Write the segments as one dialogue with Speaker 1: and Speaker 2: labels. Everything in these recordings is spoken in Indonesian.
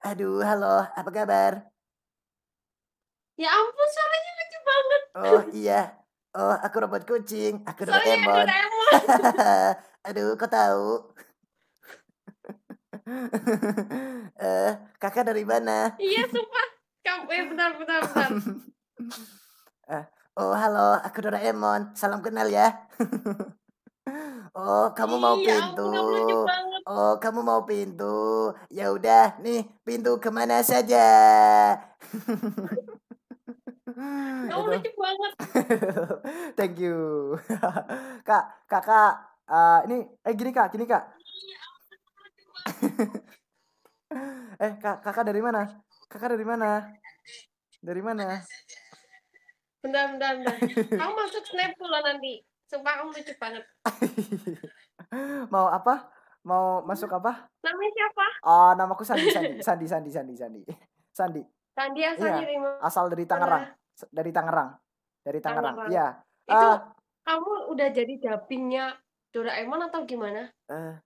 Speaker 1: Aduh, halo, apa kabar?
Speaker 2: Ya ampun, suaranya lucu banget. Oh iya.
Speaker 1: Oh, aku robot kucing. Aku robot Doraemon. Doraemon. Aduh, kau tahu? Eh, uh, kakak dari mana?
Speaker 2: Iya, sumpah. Kamu ya, eh, benar benar benar.
Speaker 1: uh, oh, halo, aku Doraemon. Salam kenal ya. oh, kamu Iyi, mau iya, pintu. Ampun, Oh, kamu mau pintu? Ya udah, nih pintu kemana saja.
Speaker 2: Kamu lucu banget. Thank you. kak, kakak, uh, eh, ini, eh gini kak, gini kak. Iya, eh kak, kakak dari mana? Kakak dari mana? Dari mana? Bentar, bentar, bentar. kamu masuk snap dulu nanti. Sumpah kamu lucu banget. Mau apa? Mau hmm. masuk apa? nama siapa? Oh, namaku Sandi, Sandi, Sandi, Sandi, Sandi, Sandi. Sandi. Sandi asal iya. Asal dari Tangerang. Dari Tangerang. Dari Tangerang. Iya. Itu uh, kamu udah jadi dubbingnya Doraemon atau gimana? Eh, uh,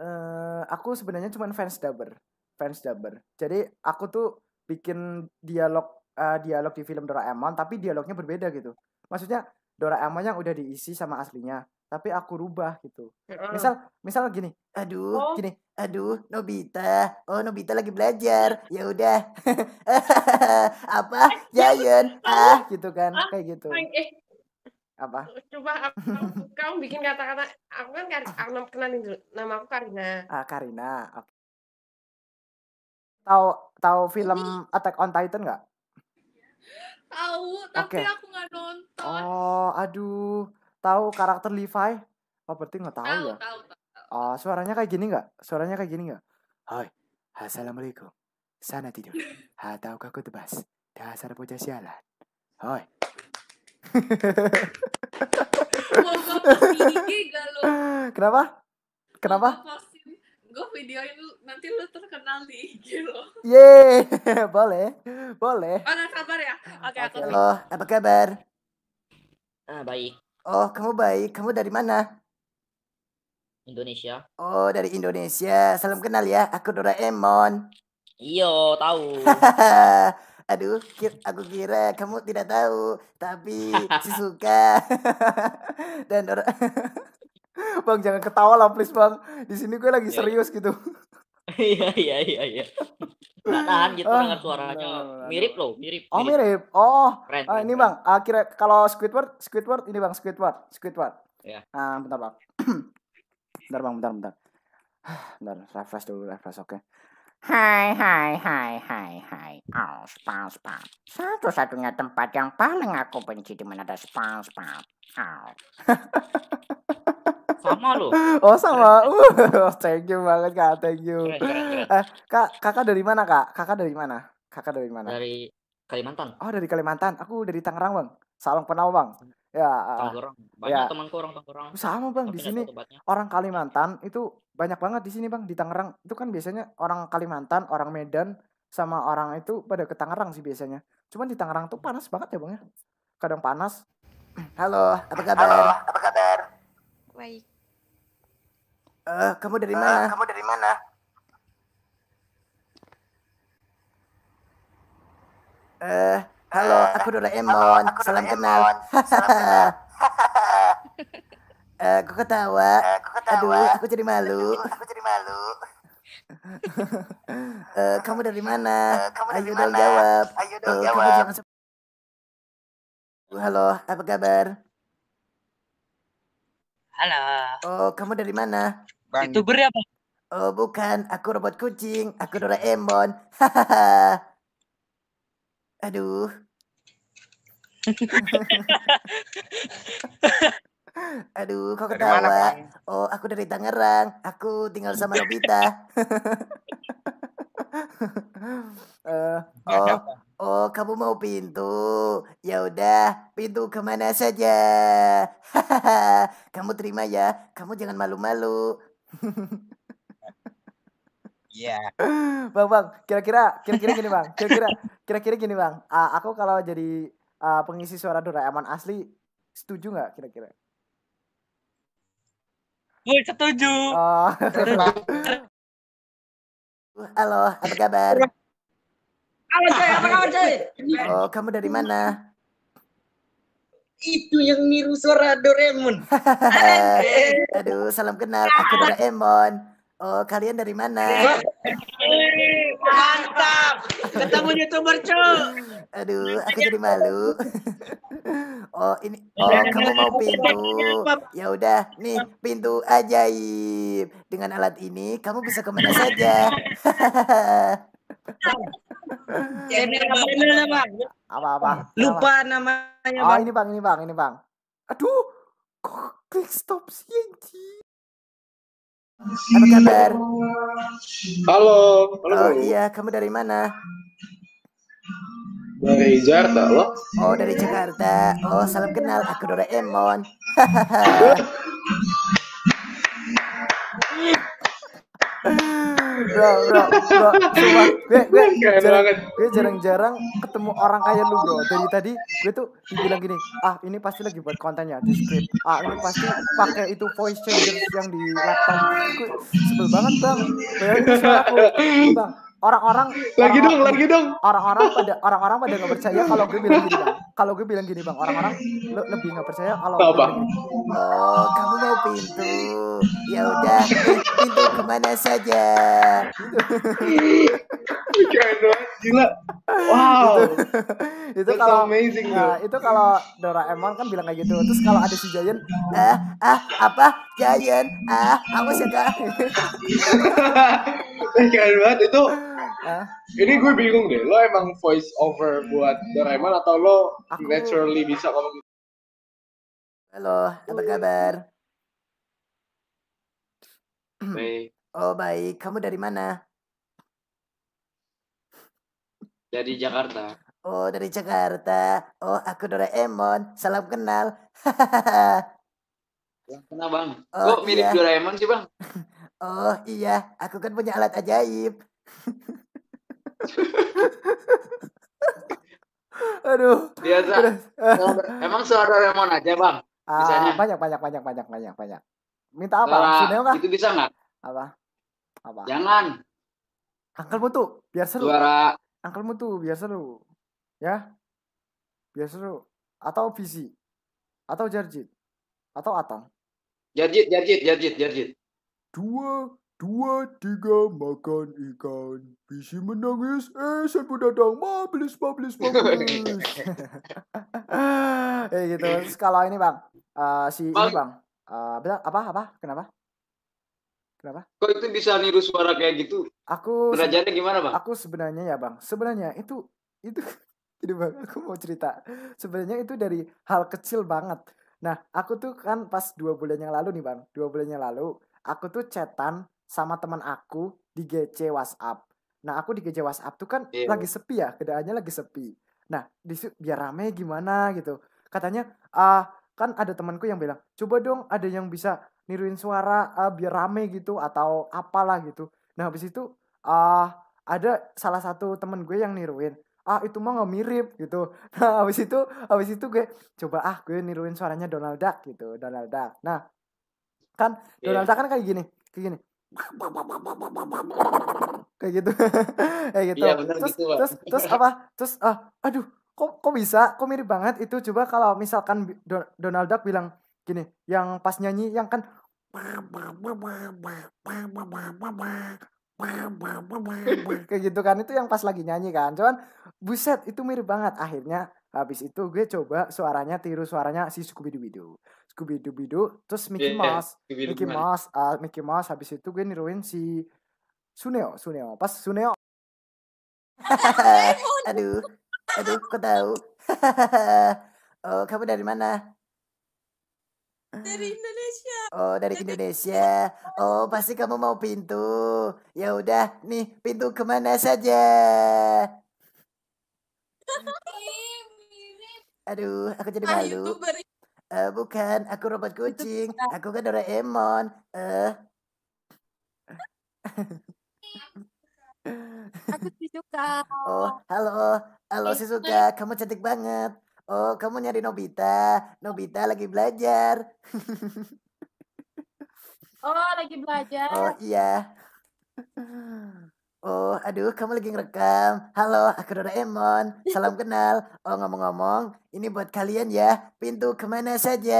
Speaker 2: uh, aku sebenarnya cuma fans dubber, fans dubber. Jadi aku tuh bikin dialog uh, dialog di film Doraemon, tapi dialognya berbeda gitu. Maksudnya Doraemon yang udah diisi sama aslinya tapi aku rubah gitu misal misal gini aduh oh. gini aduh Nobita oh Nobita lagi belajar ya udah apa Jayen eh, ya ah gitu kan ah, kayak gitu eh. apa coba aku, kamu bikin kata-kata aku kan Kar aku kenalin dulu nama aku Karina ah Karina tahu tahu film Attack on Titan nggak Tahu, tapi okay. aku nggak nonton. Oh, aduh. Tahu karakter Levi? Oh, berarti nggak tahu, tahu ya? Tahu, tahu. Oh, suaranya kayak gini nggak? Suaranya kayak gini nggak? Hai, assalamualaikum. Sana tidur. Hatau kaku tebas. Dasar bocah sialan. Hai. Kenapa? Kenapa?
Speaker 1: gue videoin nanti lu terkenal di IG lo.
Speaker 2: Yeay, boleh,
Speaker 1: boleh. Oh, kabar ya? Ah, oke, okay, aku. Halo, oh, apa kabar? Ah, baik. Oh, kamu baik. Kamu dari mana?
Speaker 2: Indonesia. Oh, dari
Speaker 1: Indonesia. Salam kenal ya. Aku Doraemon.
Speaker 2: Iyo, tahu.
Speaker 1: Aduh, kira-kira aku kira kamu tidak tahu, tapi si suka. Dan Dora
Speaker 2: bang jangan ketawa lah please bang. Di sini gue lagi iya, iya. serius gitu.
Speaker 1: Iya iya iya iya. tahan gitu ah, dengar suaranya.
Speaker 2: Mirip loh, mirip. Oh, mirip. Oh. oh ini Bang, akhirnya ah, kalau Squidward, Squidward ini Bang, Squidward, Squidward. Iya. Nah, bentar Bang. bentar Bang, bentar, bentar. Bentar, refresh dulu, refresh, oke. Okay. Hai, hai, hai, hai, hai. Oh, SpongeBob. Satu-satunya tempat yang paling aku benci di mana ada SpongeBob. Oh.
Speaker 1: Sama loh. Oh
Speaker 2: sama. Uh, thank you banget kak, thank you. Keren, keren, keren. Eh, kak, kakak dari mana kak? Kakak dari mana? Kakak dari mana? Dari Kalimantan. Oh dari Kalimantan. Aku dari Tangerang bang. Salam kenal bang. Ya. Eh, Tangerang. Ya. Banyak ya. temanku orang Tangerang. Oh, sama bang di sini orang Kalimantan itu banyak banget di sini bang di Tangerang itu kan biasanya orang Kalimantan, orang Medan sama orang itu pada ke Tangerang sih biasanya. Cuman di Tangerang tuh panas banget ya bang ya. Kadang panas. Halo, apa kabar? Halo, apa kabar? Baik uh, kamu dari uh, mana? Kamu dari mana?
Speaker 1: Eh, uh, halo, uh, aku Doraemon. Halo, aku Salam Doraemon. kenal. Eh, uh, aku ketawa. Uh, aku ketawa. Aduh, aku jadi malu. aku jadi malu. uh, kamu dari mana? Uh, kamu dari Ayo mana? dong jawab. Ayo dong uh, jawab. Kamu jangan Halo, apa kabar? Halo. Oh, kamu dari mana? bukan. Gitu. Youtuber ya, Oh, bukan. Aku robot kucing. Aku iya. Doraemon. Hahaha. Aduh. Aduh, kok ketawa? Mana, oh, aku dari Tangerang. Aku tinggal sama iya. Nobita. uh, oh, oh, kamu mau pintu? Ya udah, pintu kemana saja? kamu terima ya. Kamu jangan malu-malu. Iya.
Speaker 2: Yeah. Bang, bang, kira-kira, kira-kira gini bang, kira-kira, kira-kira gini bang. Uh, aku kalau jadi uh, pengisi suara Doraemon asli, setuju nggak kira-kira? Gue setuju. Oh.
Speaker 1: Halo, apa kabar?
Speaker 2: Halo, Jay, apa kabar,
Speaker 1: Oh, kamu dari mana? itu yang niru suara Doraemon. Aduh, salam kenal. Aku Doraemon. Oh, kalian dari mana?
Speaker 2: Mantap. Ketemu YouTuber, cu.
Speaker 1: Aduh, aku jadi malu. Oh, ini oh iya, kamu iya, mau iya, pintu. Ya udah, nih pintu ajaib. Dengan alat ini
Speaker 2: kamu bisa kemana saja. Ya, Apa-apa? Lupa namanya ah, bang. ini bang, ini bang, ini bang. Aduh, kok klik stop sih anjing.
Speaker 1: Apa kabar? Halo. Halo. Oh iya, kamu dari mana? Dari Jakarta, lo? Oh, dari Jakarta. Oh, salam kenal. Aku Doraemon. Hahaha.
Speaker 2: bro bro bro bro, gue gue Gak jarang, gue jarang-jarang ketemu orang kaya lu bro dari tadi gue tuh dibilang gini ah ini pasti lagi buat kontennya di script ah ini pasti pakai itu voice changer yang di laptop gue sebel banget bang bayangin suara aku bang orang-orang lagi dong lagi dong orang-orang pada orang-orang pada nggak percaya kalau gue bilang gini bang kalau gue bilang gini bang orang-orang lebih nggak percaya kalau gue oh kamu mau pintu ya udah pintu kemana saja keren gila wow itu, kalo kalau amazing nah, itu kalau Doraemon kan bilang kayak gitu terus kalau
Speaker 1: ada si Giant ah eh, ah eh, apa Giant ah eh, aku suka
Speaker 2: eh keren banget itu Hah? ini gue bingung deh lo emang voice over buat Doraemon atau lo Aku... naturally bisa ngomong gitu? halo apa kabar baik
Speaker 1: oh baik kamu dari mana dari Jakarta Oh dari Jakarta. Oh aku Doraemon. Salam kenal.
Speaker 2: Salam kenal bang. Oh, Kok mirip iya. Doraemon sih bang?
Speaker 1: oh iya aku kan punya alat ajaib
Speaker 2: aduh biasa eh. emang suara Remon aja bang ah, banyak banyak banyak banyak banyak banyak minta apa nah, itu bisa nggak apa apa jangan Angkel Mutu biar seru suara Angkel Mutu biar seru ya biar seru atau visi atau Jarjit atau Atang Jarjit Jarjit Jarjit Jarjit dua, dua, tiga makan ikan. Bisi menangis, eh sapu datang, ma please, ma eh, gitu. Terus kalau ini bang, uh, si bang. ini bang, uh, apa, apa, kenapa? Kenapa? Kok itu bisa niru suara kayak gitu? Aku belajarnya gimana bang? Aku sebenarnya ya bang, sebenarnya itu itu jadi bang, aku mau cerita. Sebenarnya itu dari hal kecil banget. Nah, aku tuh kan pas dua bulan yang lalu nih bang, dua bulan yang lalu aku tuh chatan sama teman aku di GC WhatsApp. Nah, aku di GC WhatsApp tuh kan iya. lagi sepi ya, keadaannya lagi sepi. Nah, di biar rame gimana gitu. Katanya ah uh, kan ada temanku yang bilang, "Coba dong ada yang bisa niruin suara uh, biar rame gitu atau apalah gitu." Nah, habis itu ah uh, ada salah satu temen gue yang niruin ah itu mah gak mirip gitu nah habis itu habis itu gue coba ah gue niruin suaranya Donald Duck gitu Donald Duck nah kan yeah. Donald Duck kan kayak gini kayak gini kayak gitu kayak gitu. Yeah, iya, terus, gitu terus terus apa terus uh, aduh kok kok bisa kok mirip banget itu coba kalau misalkan Donald Duck bilang gini yang pas nyanyi yang kan kayak gitu kan itu yang pas lagi nyanyi kan cuman buset itu mirip banget akhirnya habis itu gue coba suaranya tiru suaranya si Scooby Doo Scooby Doo Bidu terus Mickey yeah, iya, Mouse yeah, Mickey gimana? Mouse uh, Mickey Mouse habis itu gue niruin si Suneo Suneo pas Suneo aduh
Speaker 1: aduh kau tahu oh kamu dari mana
Speaker 2: dari Indonesia.
Speaker 1: Oh, dari Indonesia. Oh, pasti kamu mau pintu. Ya udah, nih pintu kemana saja. Aduh, aku jadi malu. YouTuber Eh, bukan, aku robot kucing. Aku kan Doraemon. Eh. Aku Shizuka. Oh, halo. Halo suka kamu cantik banget. Oh, kamu nyari Nobita. Nobita lagi belajar. oh, lagi belajar. Oh, iya. Oh, aduh, kamu lagi ngerekam. Halo, aku Doraemon. Salam kenal. Oh, ngomong-ngomong, ini buat kalian ya. Pintu kemana saja.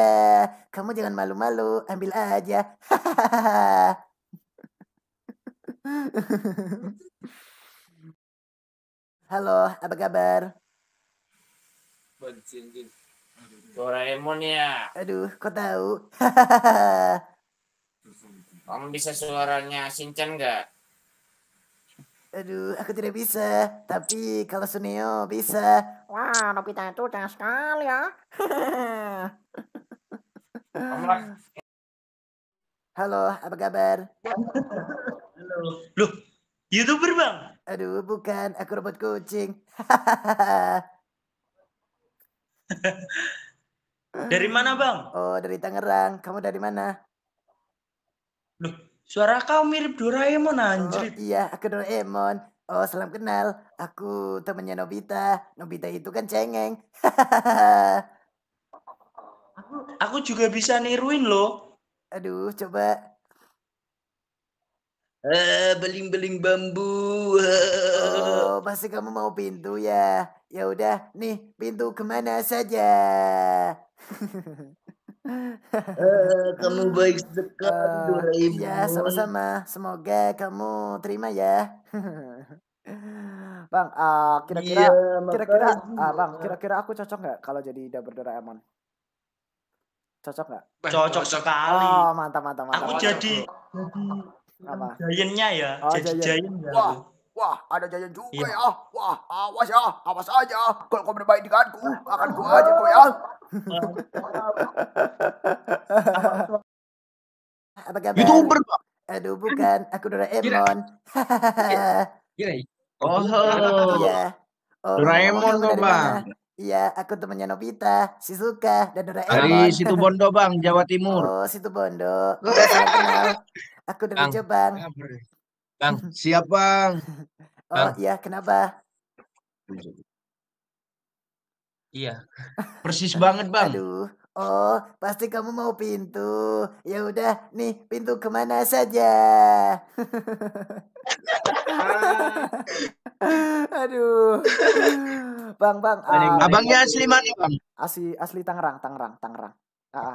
Speaker 1: Kamu jangan malu-malu, ambil aja. Halo, apa kabar?
Speaker 2: Doraemon ya.
Speaker 1: Aduh, kok tahu?
Speaker 2: Kamu bisa suaranya Shinchan nggak?
Speaker 1: Aduh, aku tidak bisa. Tapi kalau Suneo bisa.
Speaker 2: Wah, Nobita itu udah sekali ya.
Speaker 1: Halo, apa kabar?
Speaker 2: Halo.
Speaker 1: Loh, YouTuber bang? Aduh, bukan. Aku robot kucing.
Speaker 2: dari mana bang?
Speaker 1: Oh, dari Tangerang. Kamu dari mana? Loh, Suara kau mirip Doraemon anjir. Oh, iya, aku Doraemon. Oh, salam kenal. Aku temannya Nobita. Nobita itu kan cengeng. aku, aku juga bisa niruin loh. Aduh, coba. Eh, beling-beling bambu. oh, pasti kamu mau pintu ya. Ya udah, nih pintu kemana saja.
Speaker 2: Eh, kamu baik sekali, uh, Ya, sama-sama. Semoga
Speaker 1: kamu terima ya. bang, eh, kira-kira, uh, kira-kira, uh, bang, kira-kira
Speaker 2: aku cocok nggak kalau jadi double Doraemon? Cocok nggak? Cocok sekali. Oh, mantap, mantap, mantap. Aku jadi, jadi apa? ya, oh, jadi giant. giant. Ya. Wah, Wah, ada jajan juga iya. ya. Wah, awas ya, awas aja. Kalau kau bermain denganku, akan ku aja kau ya.
Speaker 1: Apa kabar? Youtuber, Pak. Aduh, bukan. Aku Doraemon. Ya? Oh, iya. iya. Oh, Doraemon dong, Bang. Iya, aku temannya Nobita, Shizuka, dan Doraemon. Dari situ Bondo,
Speaker 2: Bang, Jawa Timur. Oh, situ Bondo.
Speaker 1: Aku dari Jepang.
Speaker 2: Bang, siap bang. Oh iya, kenapa? Iya, persis banget bang. Aduh, oh pasti
Speaker 1: kamu mau pintu. Ya udah, nih pintu kemana saja.
Speaker 2: Aduh, bang bang. Uh, Abangnya asli mana bang? Asli asli Tangerang, Tangerang, Tangerang. Uh,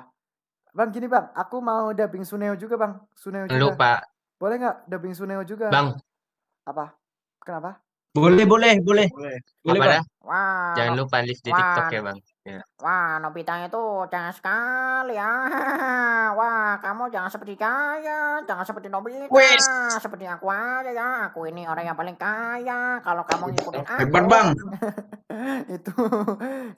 Speaker 2: bang gini bang, aku mau dubbing Suneo juga bang. Suneo juga. Lupa. Boleh nggak dubbing Suneo juga? Bang. Apa? Kenapa? Boleh, boleh, boleh. Boleh, boleh Wah. Jangan lupa list di wah, TikTok ya, Bang. Ya. Wah, Nobita itu jangan sekali ya. Wah, kamu jangan seperti kaya, jangan seperti Nobita, West. seperti aku aja ya. Aku ini orang yang paling kaya. Kalau kamu ngikutin aku. Hebat, Bang. itu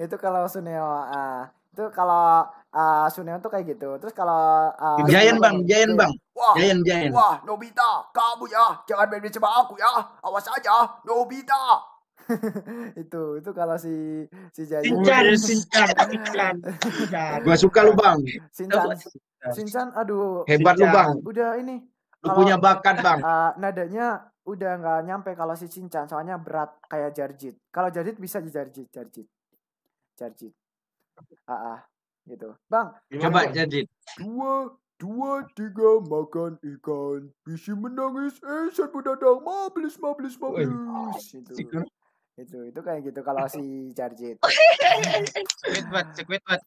Speaker 2: itu kalau Suneo uh, itu kalau uh, Suneo tuh kayak gitu. Terus kalau uh, eh, Giant Bang, Giant gitu. Bang. Wah, Giant, Giant. Wah, Nobita, kamu ya jangan main sama aku ya. Awas aja, Nobita. itu itu kalau si si Jaya. Sincan Sinchan Sincan, gua suka lu bang Sincan Sincan aduh hebat lubang. lu bang udah ini lu punya bakat bang uh, nadanya udah nggak nyampe kalau si Sinchan soalnya berat kayak Jarjit kalau Jarjit bisa Jarjit Jarjit Jarjit ah, ah gitu bang coba jadi dua dua tiga makan ikan bisi menangis eh saat mendatang mabelis, mabelis, mabelis. itu itu itu kayak gitu kalau si Jarjit Squidward Squidward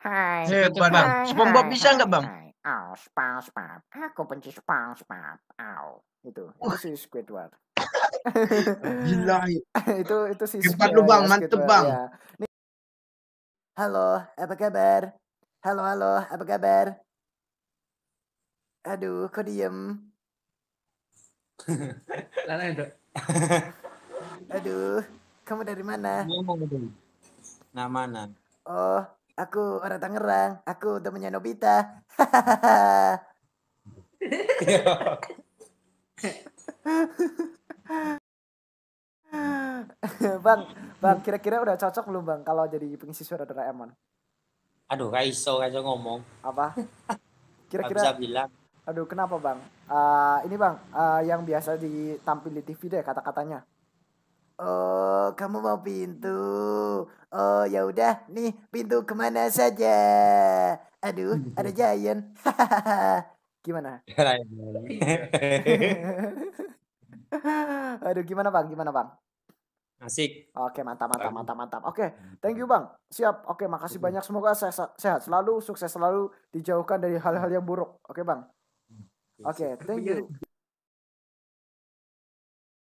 Speaker 2: Hai Squidward bang SpongeBob bisa nggak bang Aw, SpongeBob aku benci SpongeBob aw itu itu si Squidward Gila itu itu si Squidward lu bang mantep bang ya.
Speaker 1: Halo, apa kabar? Halo, halo, apa kabar? Aduh, kok diem? Aduh, kamu dari mana? Ngomong Nah mana? Oh, aku orang Tangerang. Aku temennya Nobita.
Speaker 2: Bang, Bang, kira-kira udah cocok belum Bang kalau jadi pengisi suara Doraemon? Aduh, gak iso, gak iso ngomong. Apa? Kira-kira bisa bilang. Aduh, kenapa Bang? Uh, ini Bang, uh, yang biasa ditampil di TV deh kata-katanya.
Speaker 1: Oh, kamu mau pintu? Oh, ya udah, nih pintu kemana saja? Aduh, ada giant.
Speaker 2: gimana? Aduh, gimana bang? Gimana bang? Asik. Oke, mantap, mantap, mantap, mantap. Oke, thank you, Bang. Siap. Oke, makasih banyak. Semoga sehat selalu, sukses selalu, dijauhkan dari hal-hal yang buruk. Oke, Bang. Mm. Oke, thank you.